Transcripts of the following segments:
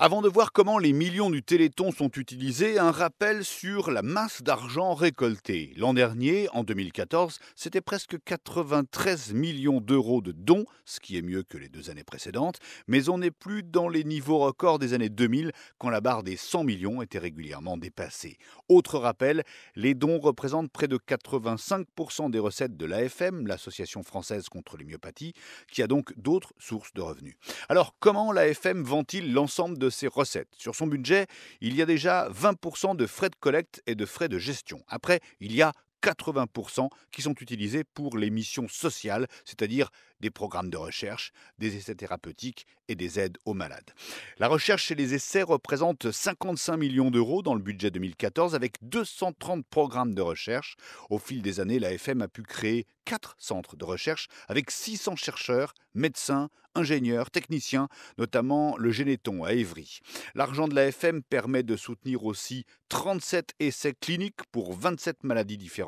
Avant de voir comment les millions du Téléthon sont utilisés, un rappel sur la masse d'argent récoltée. L'an dernier, en 2014, c'était presque 93 millions d'euros de dons, ce qui est mieux que les deux années précédentes, mais on n'est plus dans les niveaux records des années 2000 quand la barre des 100 millions était régulièrement dépassée. Autre rappel, les dons représentent près de 85% des recettes de l'AFM, l'Association française contre l'hémiopathie, qui a donc d'autres sources de revenus. Alors comment l'AFM ventile il l'ensemble de ses recettes. Sur son budget, il y a déjà 20% de frais de collecte et de frais de gestion. Après, il y a 80% qui sont utilisés pour les missions sociales, c'est-à-dire des programmes de recherche, des essais thérapeutiques et des aides aux malades. La recherche et les essais représentent 55 millions d'euros dans le budget 2014 avec 230 programmes de recherche. Au fil des années, la FM a pu créer 4 centres de recherche avec 600 chercheurs, médecins, ingénieurs, techniciens, notamment le Généton à Évry. L'argent de la FM permet de soutenir aussi 37 essais cliniques pour 27 maladies différentes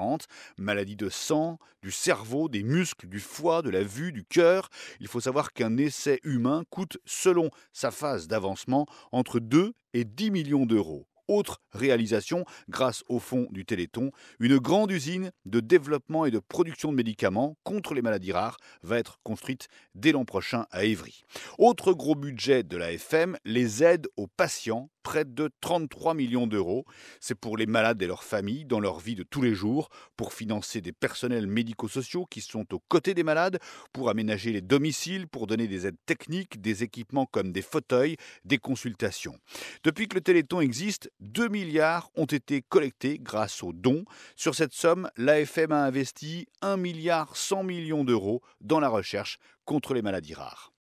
Maladie de sang, du cerveau, des muscles, du foie, de la vue, du cœur. Il faut savoir qu'un essai humain coûte, selon sa phase d'avancement, entre 2 et 10 millions d'euros. Autre réalisation, grâce au fonds du Téléthon, une grande usine de développement et de production de médicaments contre les maladies rares va être construite dès l'an prochain à Évry. Autre gros budget de la FM, les aides aux patients, près de 33 millions d'euros. C'est pour les malades et leurs familles dans leur vie de tous les jours, pour financer des personnels médico-sociaux qui sont aux côtés des malades, pour aménager les domiciles, pour donner des aides techniques, des équipements comme des fauteuils, des consultations. Depuis que le Téléthon existe, 2 milliards ont été collectés grâce aux dons. Sur cette somme, l'AFM a investi 1 milliard 100 millions d'euros dans la recherche contre les maladies rares.